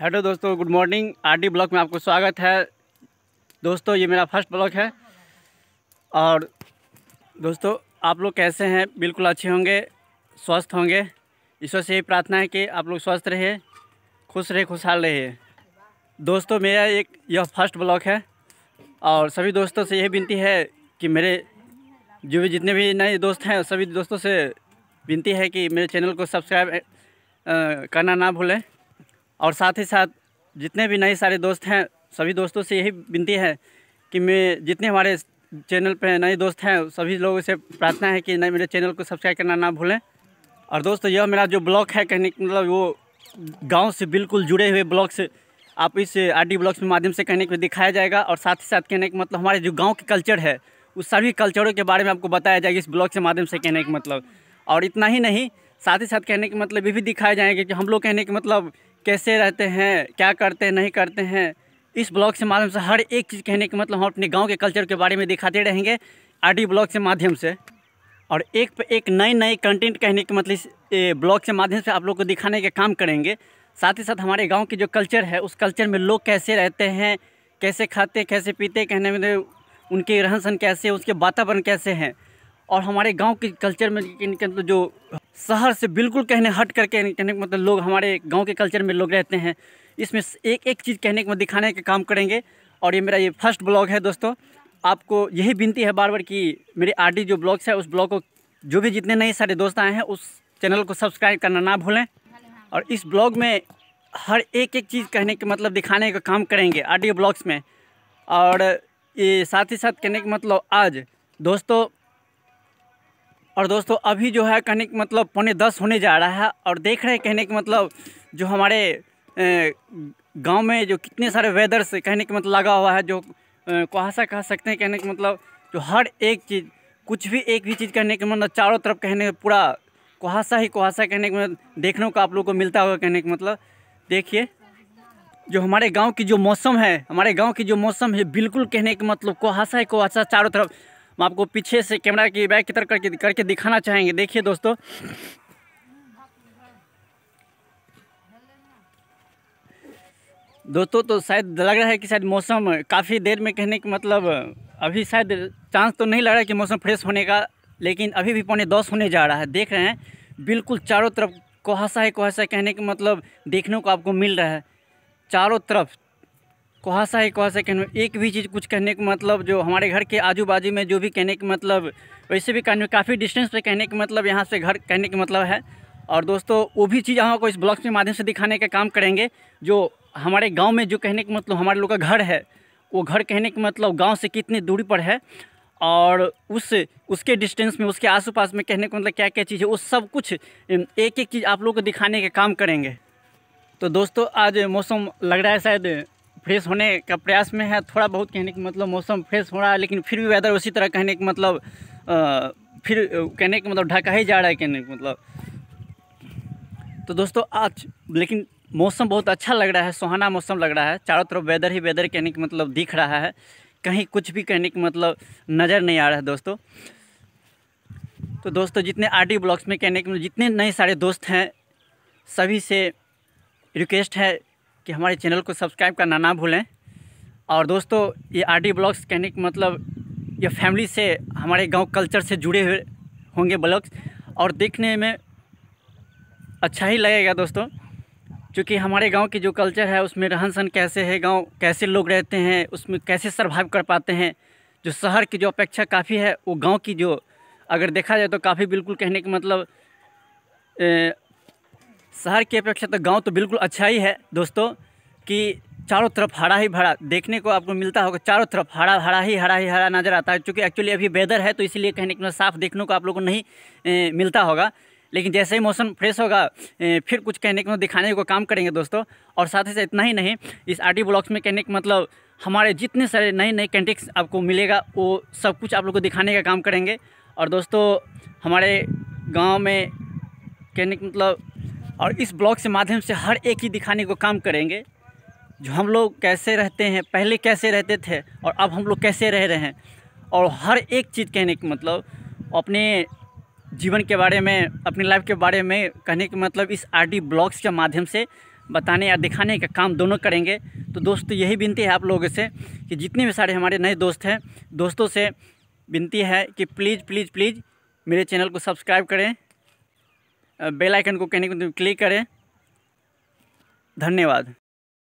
hello दोस्तों good morning RD block में आपको स्वागत है दोस्तों ये मेरा फर्स्ट ब्लॉक है और दोस्तों आप लोग कैसे हैं बिल्कुल अच्छे होंगे स्वस्थ होंगे ईश्वर से यही प्रार्थना है कि आप लोग स्वस्थ रहे खुश रहे खुशहाल रहिए दोस्तों मेरा एक यह फर्स्ट ब्लॉक है और सभी दोस्तों से यही विनती है कि मेरे जो भी जितने भी नए दोस्त हैं सभी दोस्तों से विनती है कि मेरे चैनल को सब्सक्राइब करना ना भूलें और साथ ही साथ जितने भी नए सारे दोस्त हैं सभी दोस्तों से यही विनती है कि मैं जितने हमारे चैनल पे नए दोस्त हैं सभी लोगों से प्रार्थना है कि नए मेरे चैनल को सब्सक्राइब करना ना भूलें और दोस्तों यह मेरा जो ब्लॉग है कहने के मतलब वो गांव से बिल्कुल जुड़े हुए ब्लॉग से आप इस आर डी ब्लॉग्स के माध्यम से कहने के दिखाया जाएगा और साथ ही साथ कहने का मतलब हमारे जो गाँव के कल्चर है उस सभी कल्चरों के बारे में आपको बताया जाएगा इस ब्लॉग के माध्यम से कहने का मतलब और इतना ही नहीं साथ ही साथ कहने के मतलब ये भी दिखाया जाएगा कि हम लोग कहने के मतलब कैसे रहते हैं क्या करते हैं नहीं करते हैं इस ब्लॉग से माध्यम से हर एक चीज़ कहने के मतलब हम अपने गांव के कल्चर के बारे में दिखाते रहेंगे आर ब्लॉग के माध्यम से और एक पे एक नए नए कंटेंट कहने के मतलब ब्लॉग के माध्यम से आप लोग को दिखाने के काम करेंगे साथ ही साथ हमारे गाँव की जो कल्चर है उस कल्चर में लोग कैसे रहते हैं कैसे खाते कैसे पीते कहने में तो उनके रहन सहन कैसे उसके वातावरण कैसे हैं और हमारे गाँव के कल्चर में जो शहर से बिल्कुल कहने हट करके कहने का मतलब लोग हमारे गांव के कल्चर में लोग रहते हैं इसमें एक एक चीज़ कहने के मतलब दिखाने का काम करेंगे और ये मेरा ये फर्स्ट ब्लॉग है दोस्तों आपको यही विनती है बार बार कि मेरे आर जो ब्लॉग्स है उस ब्लॉग को जो भी जितने नए सारे दोस्त आए हैं उस चैनल को सब्सक्राइब करना ना भूलें और इस ब्लॉग में हर एक एक चीज़ कहने के मतलब दिखाने का काम करेंगे ऑडियो ब्लॉग्स में और ये साथ ही साथ कहने के मतलब आज दोस्तों और दोस्तों अभी जो है कहने का मतलब पौने दस होने जा रहा है और देख रहे हैं कहने का मतलब जो हमारे गांव में जो कितने सारे वेदर से कहने का मतलब लगा हुआ है जो कुहासा कह सकते हैं कहने का मतलब जो हर एक चीज़ कुछ भी एक भी चीज़ कहने के मतलब चारों तरफ कहने पूरा कुहासा ही कुहासा कहने के मतलब देखने को आप लोग को मिलता होगा कहने का मतलब देखिए जो हमारे गांव की जो मौसम है हमारे गांव की जो मौसम है बिल्कुल कहने के मतलब कुहासा ही कुहासा चारों तरफ हम आपको पीछे से कैमरा की बैक की तरफ करके करके दिखाना चाहेंगे देखिए दोस्तों दोस्तों तो शायद लग रहा है कि शायद मौसम काफ़ी देर में कहने के मतलब अभी शायद चांस तो नहीं लग रहा है कि मौसम फ्रेश होने का लेकिन अभी भी पौने दस होने जा रहा है देख रहे हैं बिल्कुल चारों तरफ कोहासा है कोहासा कहने के मतलब देखने को आपको मिल रहा है चारों तरफ कुहासा ही कुहासा कहने एक भी चीज़ कुछ कहने का मतलब जो हमारे घर के आजू बाजू में जो भी कहने का मतलब वैसे भी कहने काफ़ी डिस्टेंस पे कहने का मतलब यहाँ से घर कहने का मतलब है और दोस्तों वो भी चीज़ हम आपको इस ब्लॉग के माध्यम से दिखाने का काम करेंगे जो हमारे गाँव में जो कहने का मतलब हमारे लोग का घर है वो घर कहने का मतलब गाँव से कितनी दूरी पर है और उस उसके डिस्टेंस में उसके आसपास पास में कहने का मतलब क्या क्या चीज़ है वो सब कुछ एक एक चीज़ आप लोग को दिखाने का काम करेंगे तो दोस्तों आज मौसम लग रहा है शायद फ्रेश होने का प्रयास में है थोड़ा बहुत कहने का मतलब मौसम फ्रेश हो रहा है लेकिन फिर भी वेदर उसी तरह कहने का मतलब आ, फिर कहने का मतलब ढका ही जा रहा है कहने का मतलब तो दोस्तों आज लेकिन मौसम बहुत अच्छा लग रहा है सुहाना मौसम लग रहा है चारों तरफ वेदर ही वेदर कहने का मतलब दिख रहा है कहीं कुछ भी कहने का मतलब नज़र नहीं आ रहा है दोस्तों तो दोस्तों जितने आर ब्लॉक्स में कहने के मतलब जितने नए सारे दोस्त हैं सभी से रिक्वेस्ट है कि हमारे चैनल को सब्सक्राइब करना ना भूलें और दोस्तों ये आर डी ब्लॉग्स कहने का मतलब ये फैमिली से हमारे गांव कल्चर से जुड़े हुए होंगे ब्लॉग्स और देखने में अच्छा ही लगेगा दोस्तों क्योंकि हमारे गांव की जो कल्चर है उसमें रहन सहन कैसे है गांव कैसे लोग रहते हैं उसमें कैसे सर्वाइव कर पाते हैं जो शहर की जो अपेक्षा काफ़ी है वो गाँव की जो अगर देखा जाए तो काफ़ी बिल्कुल कहने का मतलब ए, शहर की अपेक्षा तो गांव तो बिल्कुल अच्छा ही है दोस्तों कि चारों तरफ हरा ही भरा देखने को आपको मिलता होगा चारों तरफ हरा हरा ही हरा ही हरा नज़र आता है क्योंकि एक्चुअली अभी वेदर है तो इसीलिए कहने के साफ देखने को आप लोगों को नहीं ए, मिलता होगा लेकिन जैसे ही मौसम फ्रेश होगा ए, फिर कुछ कहने के मतलब दिखाने को काम करेंगे दोस्तों और साथ ही साथ इतना ही नहीं इस आर डी ब्लॉग्स में कहने का मतलब हमारे जितने सारे नए नए कैंटिक्स आपको मिलेगा वो सब कुछ आप लोग को दिखाने का काम करेंगे और दोस्तों हमारे गाँव में कहने के मतलब और इस ब्लॉग से माध्यम से हर एक ही दिखाने को काम करेंगे जो हम लोग कैसे रहते हैं पहले कैसे रहते थे और अब हम लोग कैसे रह रहे हैं और हर एक चीज़ कहने के मतलब अपने जीवन के बारे में अपनी लाइफ के बारे में कहने के मतलब इस आर डी ब्लॉग्स के माध्यम से बताने या दिखाने का काम दोनों करेंगे तो दोस्त यही विनती है आप लोगों से कि जितने भी सारे हमारे नए दोस्त हैं दोस्तों से विनती है कि प्लीज़ प्लीज़ प्लीज़ मेरे चैनल को सब्सक्राइब करें बेल आइकन को कहने को क्लिक करें धन्यवाद